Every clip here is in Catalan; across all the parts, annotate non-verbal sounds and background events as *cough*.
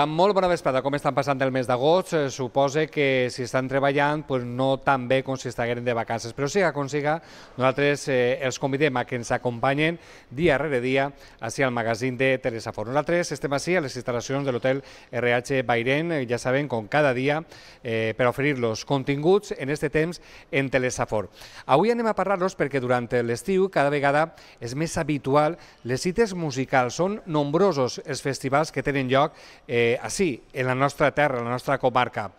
Hola, molt bona vesprada, com estan passant el mes d'agost? Eh, suposa que si estan treballant pues, no tan bé com si estigueren de vacances, però siga com siga, nosaltres eh, els convidem a que ens acompanyen dia rere dia així al magazín de Teresa Forn. Nosaltres estem així a les instal·lacions de l'hotel RH Bairén, eh, ja saben, com cada dia, eh, per oferir-los continguts en este temps en Teresa Forn. Avui anem a parlar-los perquè durant l'estiu cada vegada és més habitual les cites musicals, són nombrosos els festivals que tenen lloc eh, eh, així, ah, en la nostra terra, en la nostra comarca.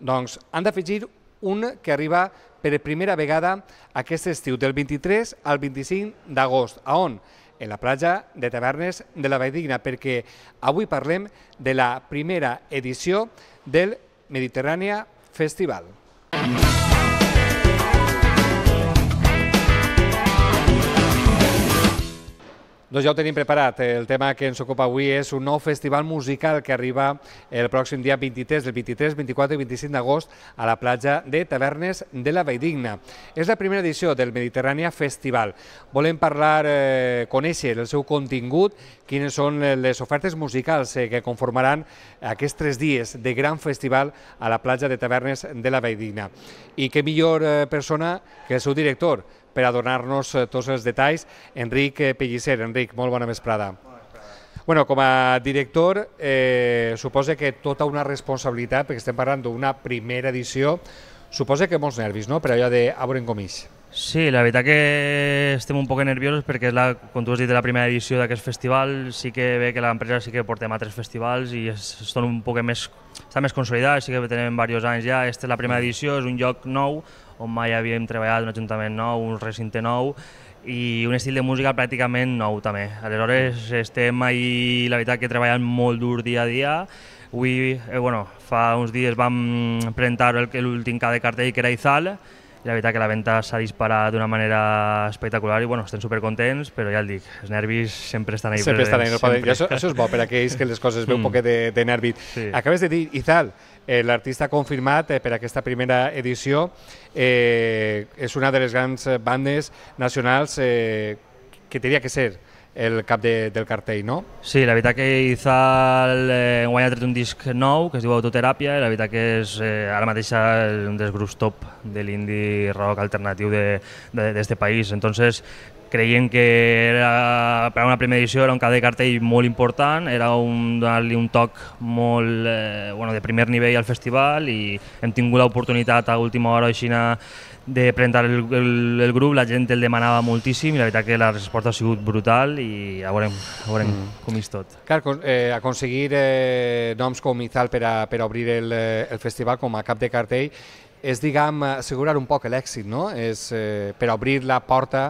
Doncs han d'afegir un que arriba per primera vegada aquest estiu, del 23 al 25 d'agost. A on? En la platja de Tavernes de la Valldigna, perquè avui parlem de la primera edició del Mediterrània Festival. Doncs ja ho tenim preparat. El tema que ens ocupa avui és un nou festival musical que arriba el pròxim dia 23, del 23, 24 i 25 d'agost a la platja de Tavernes de la Valldigna. És la primera edició del Mediterrània Festival. Volem parlar, eh, conèixer el seu contingut, quines són les ofertes musicals eh, que conformaran aquests tres dies de gran festival a la platja de Tavernes de la Valldigna. I què millor eh, persona que el seu director, per a donar-nos eh, tots els detalls. Enric eh, Pellicer, Enric, molt bona vesprada. Bueno, com a director, eh, suposa que tota una responsabilitat, perquè estem parlant d'una primera edició, suposa que molts nervis, no?, per allò de Abre en comís. Sí, la veritat que estem un poc nerviosos perquè, és la, com tu has dit, la primera edició d'aquest festival sí que ve que l'empresa sí que portem a tres festivals i es, un poc més, està més consolidada, sí que tenim diversos anys ja, aquesta és la primera mm. edició, és un lloc nou, on mai havíem treballat, un ajuntament nou, un recinte nou, i un estil de música pràcticament nou també. Aleshores estem ahí, la veritat que treballant molt dur dia a dia, Avui, eh, bueno, fa uns dies vam presentar l'últim cada cartell que era Izal, i la veritat que la venda s'ha disparat d'una manera espectacular i bueno, estem supercontents, però ja el dic, els nervis sempre estan ahí. Sempre estan ahí. No poden... Això, això és bo per aquells que les coses veu mm. un poquet de, de nervi. Sí. Acabes de dir, Izal, eh, l'artista confirmat eh, per aquesta primera edició eh, és una de les grans bandes nacionals eh, que tenia que ser el cap de, del cartell, no? Sí, la veritat que Izal eh, guanya tret un disc nou que es diu Autoteràpia i la veritat que és eh, ara mateix un dels grups top de l'indi rock alternatiu d'aquest de, país. Entonces, creiem que era, per a una primera edició era un cap de cartell molt important, era un, donar-li un toc molt eh, bueno, de primer nivell al festival i hem tingut l'oportunitat a última hora aixina de presentar el, el, el grup, la gent el demanava moltíssim i la veritat que la resposta ha sigut brutal i ja veurem, ja veurem mm. com és tot. Clar, eh, aconseguir eh, noms com Izal per, a, per obrir el, eh, el festival com a cap de cartell és, diguem, assegurar un poc l'èxit, no? És eh, per obrir la porta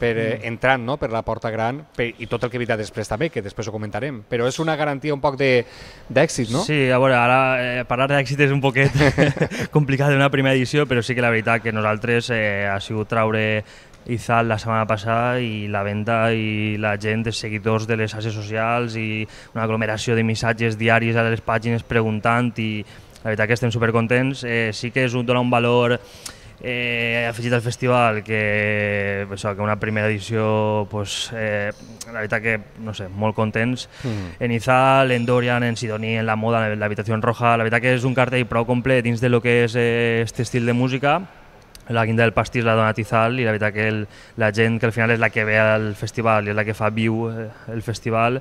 per eh, mm. entrant no? per la porta gran per, i tot el que vindrà després també, que després ho comentarem. Però és una garantia un poc d'èxit, no? Sí, a veure, ara eh, parlar d'èxit és un poquet *laughs* complicat d'una primera edició, però sí que la veritat que nosaltres eh, ha sigut traure Izal la setmana passada i la venda i la gent, de seguidors de les xarxes socials i una aglomeració de missatges diaris a les pàgines preguntant i la veritat que estem supercontents. Eh, sí que és un, dona un valor Eh, he afegit al festival que, això, que una primera edició, pues, eh, la veritat que, no sé, molt contents. Mm. En Izal, en Dorian, en Sidoní, en La Moda, en l'Habitació Roja, la veritat que és un cartell prou complet dins de lo que és eh, este estil de música la guinda del pastís l'ha donat Izal i la veritat que el, la gent que al final és la que ve al festival i és la que fa viu eh, el festival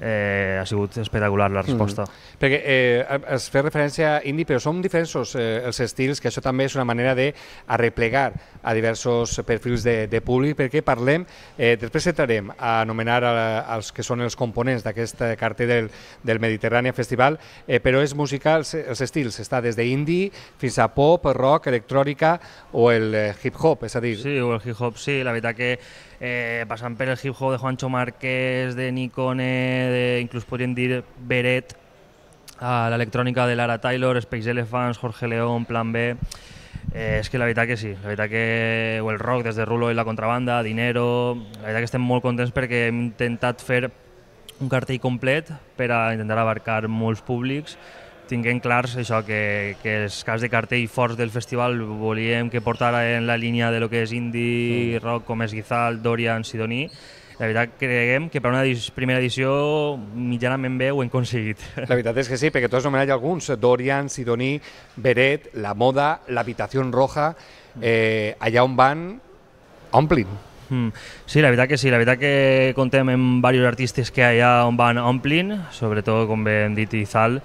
eh, ha sigut espectacular la mm-hmm. resposta. Mm. Perquè eh, es fa referència a indie, però són diferents eh, els estils, que això també és una manera d'arreplegar a diversos perfils de, de públic perquè parlem, eh, després entrarem a anomenar a, els que són els components d'aquest eh, cartell del, del Mediterrània Festival, eh, però és música, els, els estils, està des indie fins a pop, rock, electrònica o el eh, hip-hop, és a dir... Sí, o el hip-hop, sí, la veritat que eh, passant per el hip-hop de Juancho Márquez, de Nikone, de, inclús podríem dir Beret, a l'electrònica de Lara Taylor, Space Elephants, Jorge León, Plan B Eh, és que la veritat que sí, la veritat que o el rock des de Rulo i la contrabanda, Dinero, la veritat que estem molt contents perquè hem intentat fer un cartell complet per a intentar abarcar molts públics tinguem clars això, que, que els cas de cartell forts del festival volíem que portara en la línia de lo que és indie, mm. rock, com és Guizal, Dorian, Sidoní, la veritat creguem que per una primera edició mitjanament bé ho hem aconseguit. La veritat és que sí, perquè tu has nomenat alguns, Dorian, Sidoní, Beret, La Moda, L'Habitació Roja, eh, allà on van, omplin. Mm. Sí, la veritat que sí, la veritat que contem amb diversos artistes que allà on van omplin, sobretot, com bé hem dit, Izal,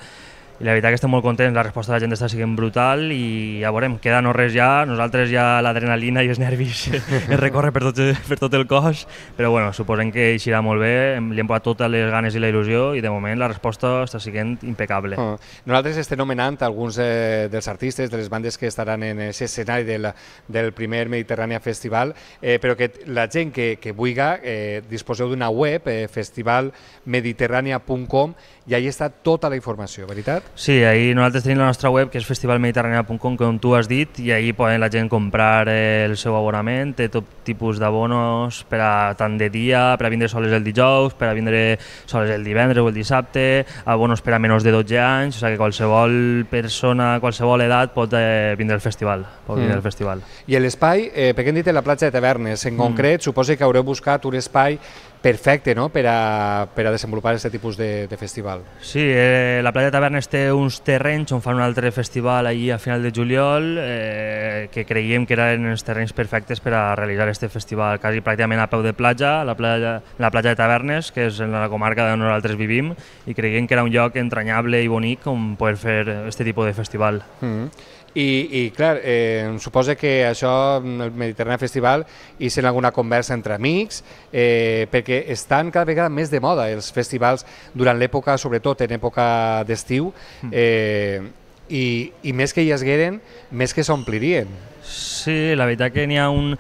i la veritat que estem molt contents, la resposta de la gent està siguent brutal i ja veurem, queda no res ja, nosaltres ja l'adrenalina i els nervis *laughs* es recorre per tot, per tot el cos, però bueno, suposem que eixirà molt bé, li hem posat totes les ganes i la il·lusió i de moment la resposta està siguent impecable. Oh. Nosaltres estem nomenant alguns eh, dels artistes, de les bandes que estaran en aquest escenari del, del primer Mediterrània Festival, eh, però que la gent que, que buiga eh, disposeu d'una web, eh, festivalmediterrània.com, i ahí està tota la informació, veritat? Sí, ahir nosaltres tenim la nostra web, que és festivalmediterranea.com, com tu has dit, i ahir poden la gent comprar el seu abonament, té tot tipus d'abonos per a tant de dia, per a vindre soles el dijous, per a vindre soles el divendres o el dissabte, abonos per a menors de 12 anys, o sigui que qualsevol persona, qualsevol edat pot eh, vindre al festival. Pot vindre mm. al festival. I l'espai, eh, què hem dit la platja de Tavernes, en mm. concret, mm. suposo que haureu buscat un espai perfecte no? per, a, per a desenvolupar aquest tipus de, de festival. Sí, eh, la Platja Tavernes té uns terrenys on fan un altre festival allí a final de juliol eh, que creiem que eren els terrenys perfectes per a realitzar aquest festival, quasi pràcticament a peu de platja, la platja, la platja de Tavernes, que és en la comarca on nosaltres vivim, i creiem que era un lloc entranyable i bonic on poder fer aquest tipus de festival. Mm -hmm. I, i clar, eh, suposa que això, el Mediterrani Festival, hi sent alguna conversa entre amics, eh, perquè estan cada vegada més de moda els festivals durant l'època, sobretot en època d'estiu, mm. eh, i, i més que hi esgueren, més que s'omplirien. Sí, la veritat que n'hi ha un...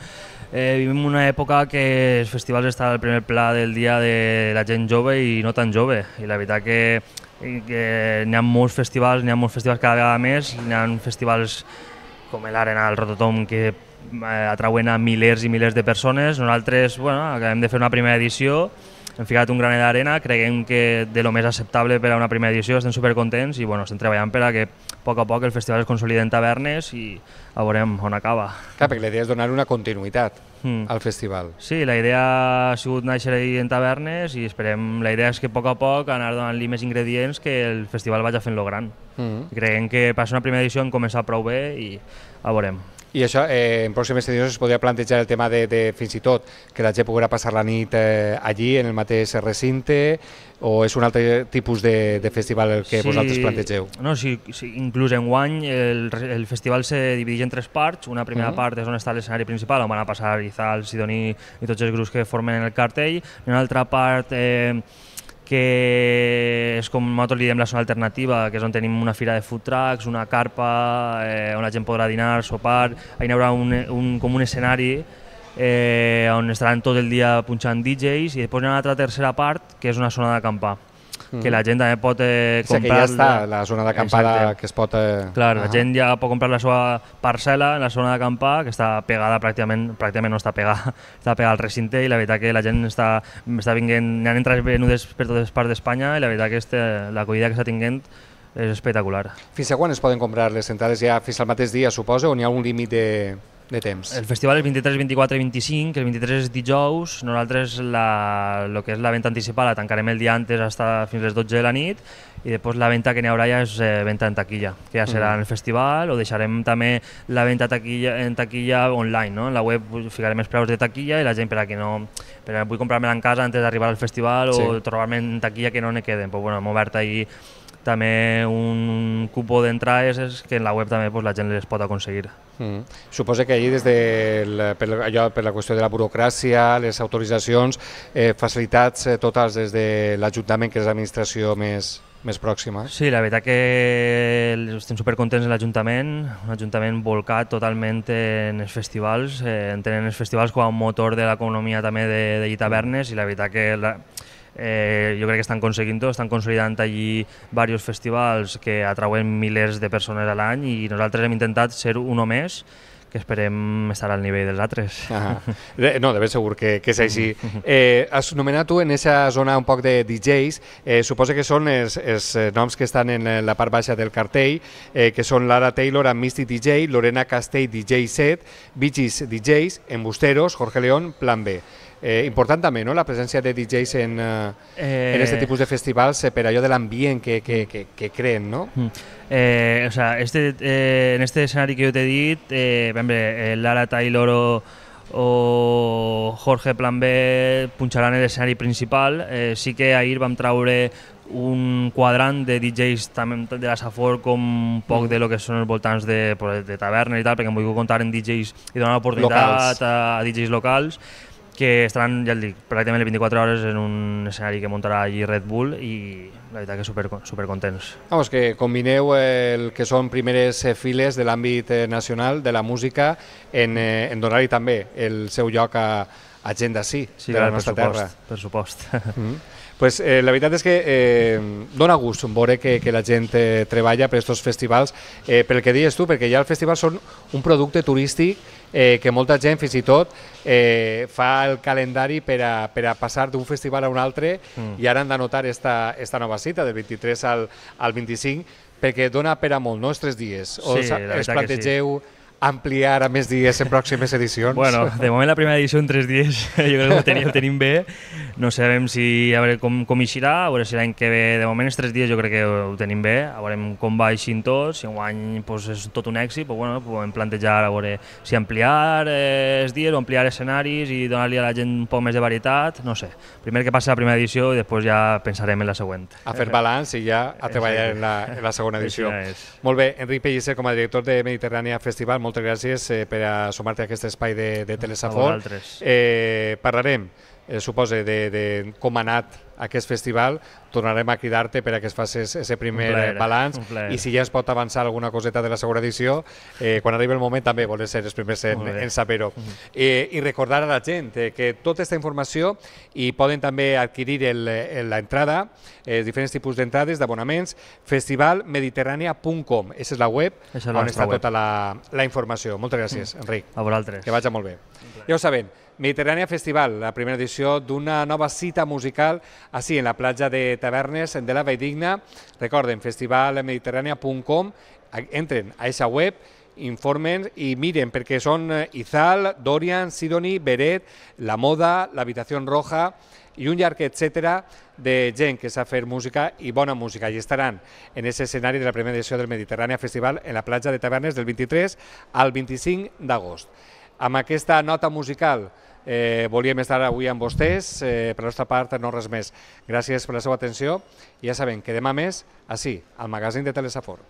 Eh, vivim una època que els festivals estan al primer pla del dia de la gent jove i no tan jove, i la veritat que i eh, que n'hi ha molts festivals, n'hi ha molts festivals cada vegada més, n'hi ha festivals com l'Arena, el Rototom, que eh, atrauen a milers i milers de persones. Nosaltres bueno, acabem de fer una primera edició hem ficat un granet d'arena, creguem que de lo més acceptable per a una primera edició, estem supercontents i bueno, estem treballant per a que a poc a poc el festival es consolidi en tavernes i a veurem on acaba. Clar, perquè l'idea és donar una continuïtat mm. al festival. Sí, la idea ha sigut néixer ahir en tavernes i esperem, la idea és que a poc a poc anar donant-li més ingredients que el festival vagi fent-lo gran. Mm. Creiem que passa una primera edició hem començat prou bé i a veurem. I això, eh, en pròximes edicions es podria plantejar el tema de, de fins i tot que la gent poguera passar la nit eh, allí, en el mateix recinte, o és un altre tipus de, de festival el que sí, vosaltres plantegeu? No, sí, sí inclús en guany el, el festival se divideix en tres parts. Una primera part és on està l'escenari principal, on van a passar Izal, Sidoní i tots els grups que formen el cartell. I una altra part... Eh, que és com nosaltres li diem la zona alternativa, que és on tenim una fira de food trucks, una carpa, eh, on la gent podrà dinar, sopar, hi haurà un, un, com un escenari eh, on estaran tot el dia punxant DJs i després hi ha una altra tercera part que és una zona d'acampar que la gent també pot eh, comprar... O sigui que ja està, la zona d'acampada que es pot... Eh... Clar, -huh. la ah. gent ja pot comprar la seva parcel·la en la zona d'acampada, que està pegada pràcticament, pràcticament no està pegada, *laughs* està pegada al recinte i la veritat que la gent està, està vinguent, n'han entrat venudes per totes parts d'Espanya i la veritat que este, acollida que està tinguent és espectacular. Fins a quan es poden comprar les entrades? Ja fins al mateix dia, suposo, o n'hi ha un límit de de temps. El festival és 23, 24 i 25, el 23 és dijous, nosaltres la, lo que és la venda anticipada la tancarem el dia antes hasta fins les 12 de la nit i després la venda que n'hi haurà ja és eh, venda en taquilla, que ja serà mm. en el festival o deixarem també la venda taquilla, en taquilla online, no? en la web ficarem els preus de taquilla i la gent per a que no per a, vull comprar-me-la en casa antes d'arribar al festival sí. o trobar-me en taquilla que no ne queden, però bueno, hem obert ahir també un cupo d'entrades és que en la web també pues, la gent les pot aconseguir. Mm. Suposa que ahir, des de la, per, allò, per la qüestió de la burocràcia, les autoritzacions, eh, facilitats eh, totals des de l'Ajuntament, que és l'administració més, més pròxima. Eh? Sí, la veritat que estem supercontents en l'Ajuntament, un ajuntament volcat totalment en els festivals, eh, entenen els festivals com a motor de l'economia també de, de Llitavernes i la veritat que la, eh, jo crec que estan aconseguint-ho, estan consolidant allí diversos festivals que atrauen milers de persones a l'any i nosaltres hem intentat ser un o més que esperem estar al nivell dels altres. Ah, no, de ben segur que, que és així. Mm-hmm. Eh, has nomenat tu en aquesta zona un poc de DJs, eh, suposa que són els, els eh, noms que estan en la part baixa del cartell, eh, que són Lara Taylor amb Misty DJ, Lorena Castell DJ Set, Vigis DJs, Embusteros, Jorge León, Plan B. Eh, important també, no?, la presència de DJs en, eh... en aquest eh. tipus de festivals eh, per allò de l'ambient que, que, que, que creen, no? Mm. Eh, o sea, este, eh, en este escenari que jo t'he dit, eh, per exemple, eh, Lara Taylor o, o Jorge Plan B punxaran l'escenari principal. Eh, sí que ahir vam traure un quadrant de DJs també de la Safor com poc de lo que són els voltants de, de taverna i tal, perquè em vull contar en DJs i donar oportunitat a, a DJs locals que estaran, ja el dic, pràcticament les 24 hores en un escenari que muntarà allí Red Bull i la veritat que super, super contents. Vamos, que combineu el que són primeres eh, files de l'àmbit eh, nacional, de la música, en, eh, en donar-hi també el seu lloc a, a gent d'ací, sí, de clar, la nostra per supost, terra. per supost. Mm -hmm pues, eh, la veritat és que eh, dona gust veure que, que la gent eh, treballa per aquests festivals, eh, pel que dius tu, perquè ja el festival són un producte turístic eh, que molta gent fins i tot eh, fa el calendari per a, per a passar d'un festival a un altre mm. i ara han d'anotar esta, esta nova cita del 23 al, al 25 perquè dona per a molt, no? Els tres dies. O sí, es plantegeu... Sí ampliar a més dies en pròximes edicions? Bueno, de moment la primera edició en tres dies *laughs* jo crec que ho tenim, ho tenim bé. No sabem si, a veure com, com eixirà, a veure si l'any que ve, de moment els tres dies jo crec que ho, tenim bé, a veure com va eixint tot, si un any pues, és tot un èxit, però bueno, podem plantejar a veure si ampliar eh, els dies o ampliar escenaris i donar-li a la gent un poc més de varietat, no sé. Primer que passi la primera edició i després ja pensarem en la següent. A fer balanç i ja a treballar en la, en la segona edició. Molt bé, Enric Pellicer, com a director de Mediterrània Festival, molt moltes gràcies eh, per sumar-te a aquest espai de, de Telesafor. Eh, parlarem, eh, suposa, de, de com ha anat aquest festival, tornarem a cridar-te per a que es faci aquest primer balanç i si ja es pot avançar alguna coseta de la segona edició, eh, quan arribi el moment també voler ser els primers en, en saber-ho. Mm -hmm. eh, I recordar a la gent eh, que tota aquesta informació i poden també adquirir l'entrada, el, el, eh, diferents tipus d'entrades, d'abonaments, festivalmediterrània.com. Aquesta és la web és on està web. tota la, la informació. Moltes gràcies, mm. Enric. A vosaltres. Que vagi molt bé. Ja ho sabem. Mediterrània Festival, la primera edició d'una nova cita musical així en la platja de Tavernes de la Valldigna. Recorden, festivalmediterrània.com, entren a aquesta web informen i miren, perquè són eh, Izal, Dorian, Sidoni, Beret, La Moda, L'Habitació Roja i un llarg etc de gent que sap fer música i bona música. I estaran en aquest escenari de la primera edició del Mediterrània Festival en la platja de Tavernes del 23 al 25 d'agost. Amb aquesta nota musical eh, volíem estar avui amb vostès, eh, per la nostra part no res més. Gràcies per la seva atenció i ja sabem que demà més, així, al magazín de Telesafor.